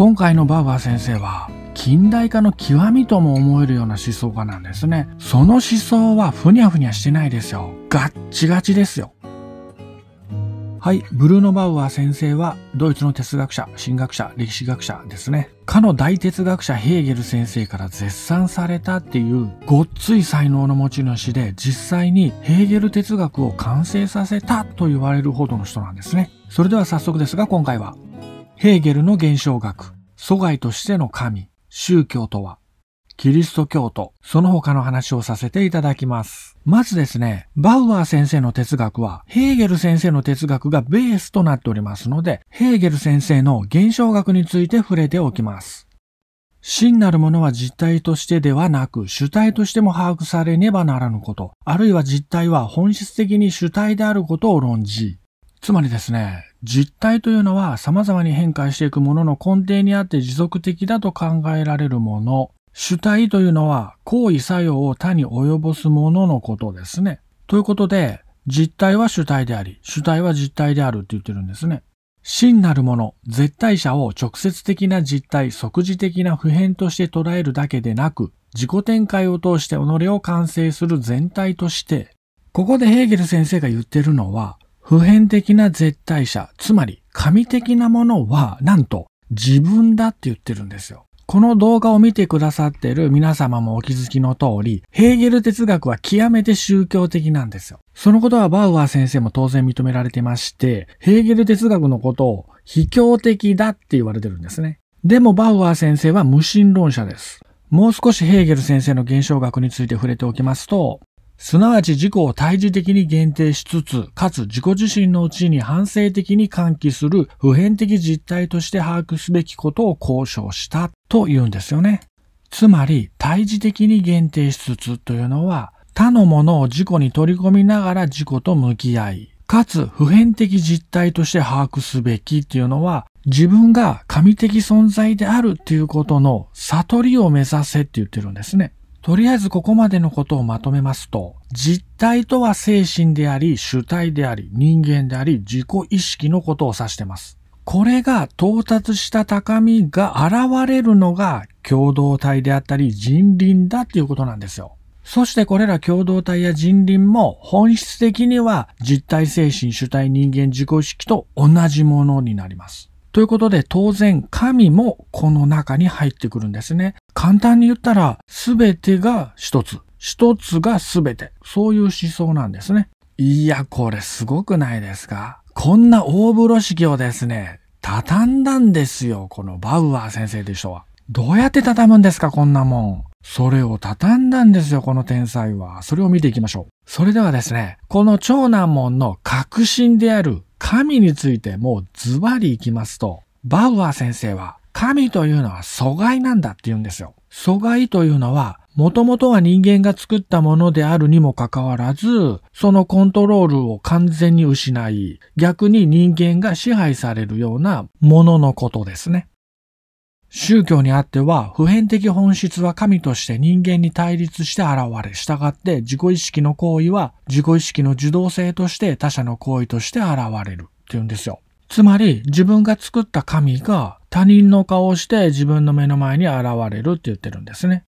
今回のバーバー先生は近代化の極みとも思えるような思想家なんですね。その思想はふにゃふにゃしてないですよ。ガッチガチですよ。はい、ブルーノ・バウアー先生はドイツの哲学者、神学者、歴史学者ですね。かの大哲学者ヘーゲル先生から絶賛されたっていうごっつい才能の持ち主で実際にヘーゲル哲学を完成させたと言われるほどの人なんですね。それでは早速ですが今回はヘーゲルの現象学、疎外としての神、宗教とは、キリスト教徒、その他の話をさせていただきます。まずですね、バウアー先生の哲学は、ヘーゲル先生の哲学がベースとなっておりますので、ヘーゲル先生の現象学について触れておきます。真なるものは実体としてではなく、主体としても把握されねばならぬこと、あるいは実体は本質的に主体であることを論じ、つまりですね、実体というのは様々に変化していくものの根底にあって持続的だと考えられるもの、主体というのは行為作用を他に及ぼすもののことですね。ということで、実体は主体であり、主体は実体であるって言ってるんですね。真なるもの、絶対者を直接的な実体、即時的な普遍として捉えるだけでなく、自己展開を通して己を完成する全体として、ここでヘーゲル先生が言ってるのは、普遍的な絶対者、つまり神的なものは、なんと自分だって言ってるんですよ。この動画を見てくださってる皆様もお気づきの通り、ヘーゲル哲学は極めて宗教的なんですよ。そのことはバウアー先生も当然認められてまして、ヘーゲル哲学のことを非教的だって言われてるんですね。でもバウアー先生は無神論者です。もう少しヘーゲル先生の現象学について触れておきますと、すなわち自己を対峙的に限定しつつ、かつ自己自身のうちに反省的に喚起する普遍的実態として把握すべきことを交渉したと言うんですよね。つまり、対峙的に限定しつつというのは、他のものを自己に取り込みながら自己と向き合い、かつ普遍的実態として把握すべきっていうのは、自分が神的存在であるっていうことの悟りを目指せって言ってるんですね。とりあえずここまでのことをまとめますと、実体とは精神であり、主体であり、人間であり、自己意識のことを指してます。これが到達した高みが現れるのが共同体であったり人輪だっていうことなんですよ。そしてこれら共同体や人輪も本質的には実体精神主体人間自己意識と同じものになります。ということで当然神もこの中に入ってくるんですね。簡単に言ったら、すべてが一つ。一つがすべて。そういう思想なんですね。いや、これすごくないですかこんな大風呂敷をですね、畳んだんですよ。このバウアー先生という人は。どうやって畳むんですかこんなもん。それを畳んだんですよ、この天才は。それを見ていきましょう。それではですね、この長男門の核心である神についてもうズバリいきますと、バウアー先生は神というのは阻害なんだって言うんですよ。阻害というのは、もともとは人間が作ったものであるにもかかわらず、そのコントロールを完全に失い、逆に人間が支配されるようなもののことですね。宗教にあっては、普遍的本質は神として人間に対立して現れ、従って自己意識の行為は自己意識の受動性として他者の行為として現れるって言うんですよ。つまり自分が作った神が他人の顔をして自分の目の前に現れるって言ってるんですね。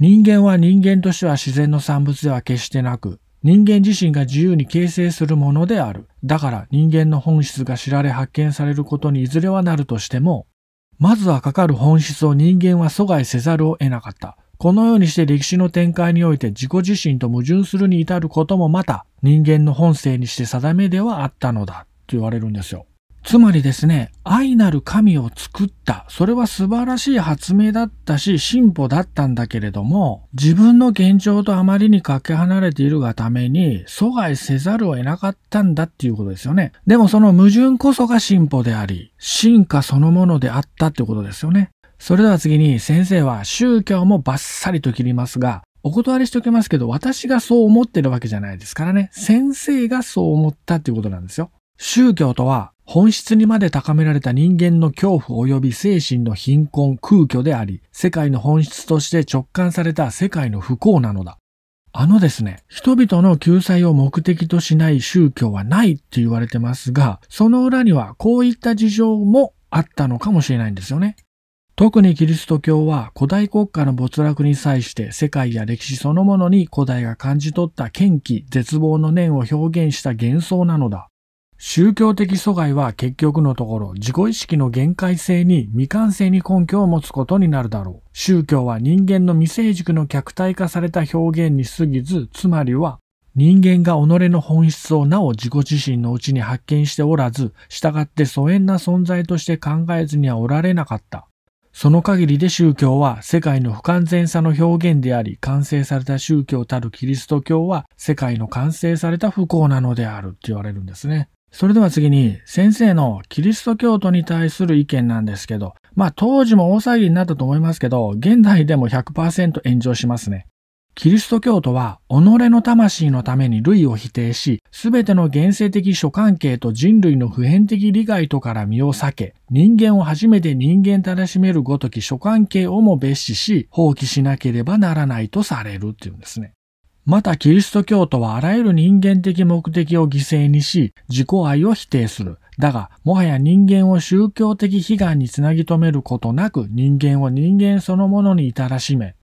人間は人間としては自然の産物では決してなく、人間自身が自由に形成するものである。だから人間の本質が知られ発見されることにいずれはなるとしても、まずはかかる本質を人間は阻害せざるを得なかった。このようにして歴史の展開において自己自身と矛盾するに至ることもまた人間の本性にして定めではあったのだって言われるんですよ。つまりですね、愛なる神を作った。それは素晴らしい発明だったし、進歩だったんだけれども、自分の現状とあまりにかけ離れているがために、阻害せざるを得なかったんだっていうことですよね。でもその矛盾こそが進歩であり、進化そのものであったってことですよね。それでは次に、先生は宗教もバッサリと切りますが、お断りしておきますけど、私がそう思ってるわけじゃないですからね。先生がそう思ったっていうことなんですよ。宗教とは本質にまで高められた人間の恐怖及び精神の貧困、空虚であり、世界の本質として直感された世界の不幸なのだ。あのですね、人々の救済を目的としない宗教はないって言われてますが、その裏にはこういった事情もあったのかもしれないんですよね。特にキリスト教は古代国家の没落に際して世界や歴史そのものに古代が感じ取った嫌気、絶望の念を表現した幻想なのだ。宗教的阻害は結局のところ自己意識の限界性に未完成に根拠を持つことになるだろう。宗教は人間の未成熟の客体化された表現に過ぎず、つまりは人間が己の本質をなお自己自身のうちに発見しておらず、従って疎遠な存在として考えずにはおられなかった。その限りで宗教は世界の不完全さの表現であり、完成された宗教たるキリスト教は世界の完成された不幸なのであるって言われるんですね。それでは次に、先生のキリスト教徒に対する意見なんですけど、まあ当時も大騒ぎになったと思いますけど、現代でも100%炎上しますね。キリスト教徒は、己の魂のために類を否定し、すべての現世的諸関係と人類の普遍的利害とから身を避け、人間を初めて人間たらしめるごとき諸関係をも蔑視し、放棄しなければならないとされるっていうんですね。またキリスト教徒はあらゆる人間的目的を犠牲にし、自己愛を否定する。だが、もはや人間を宗教的悲願につなぎ止めることなく、人間を人間そのものに至らしめ、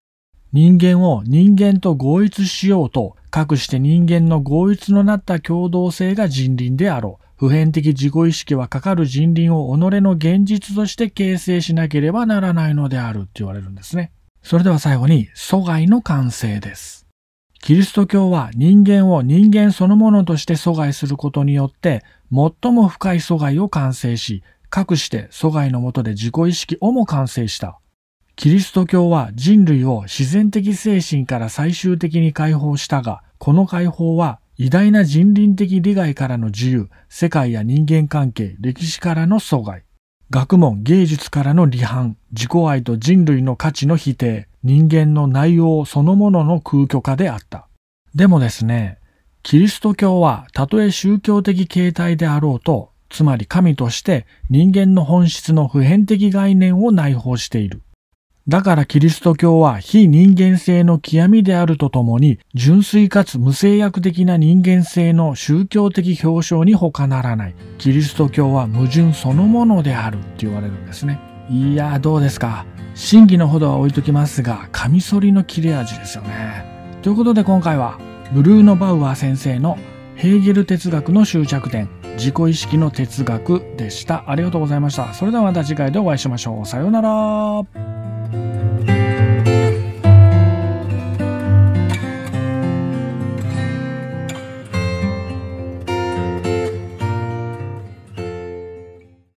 人間を人間と合一しようと、かくして人間の合一のなった共同性が人倫であろう。普遍的自己意識はかかる人倫を己の現実として形成しなければならないのであるって言われるんですね。それでは最後に、疎外の完成です。キリスト教は人間を人間そのものとして阻害することによって最も深い阻害を完成し、かくして阻害のもとで自己意識をも完成した。キリスト教は人類を自然的精神から最終的に解放したが、この解放は偉大な人倫的利害からの自由、世界や人間関係、歴史からの阻害、学問、芸術からの離反、自己愛と人類の価値の否定、人間の内容そのものの空虚化であった。でもですね、キリスト教はたとえ宗教的形態であろうと、つまり神として人間の本質の普遍的概念を内包している。だからキリスト教は非人間性の極みであるとともに、純粋かつ無制約的な人間性の宗教的表彰に他ならない。キリスト教は矛盾そのものであるって言われるんですね。いや、どうですか。真偽のほどは置いときますが、カミソリの切れ味ですよね。ということで今回は、ブルーノ・バウアー先生のヘーゲル哲学の終着点、自己意識の哲学でした。ありがとうございました。それではまた次回でお会いしましょう。さようなら。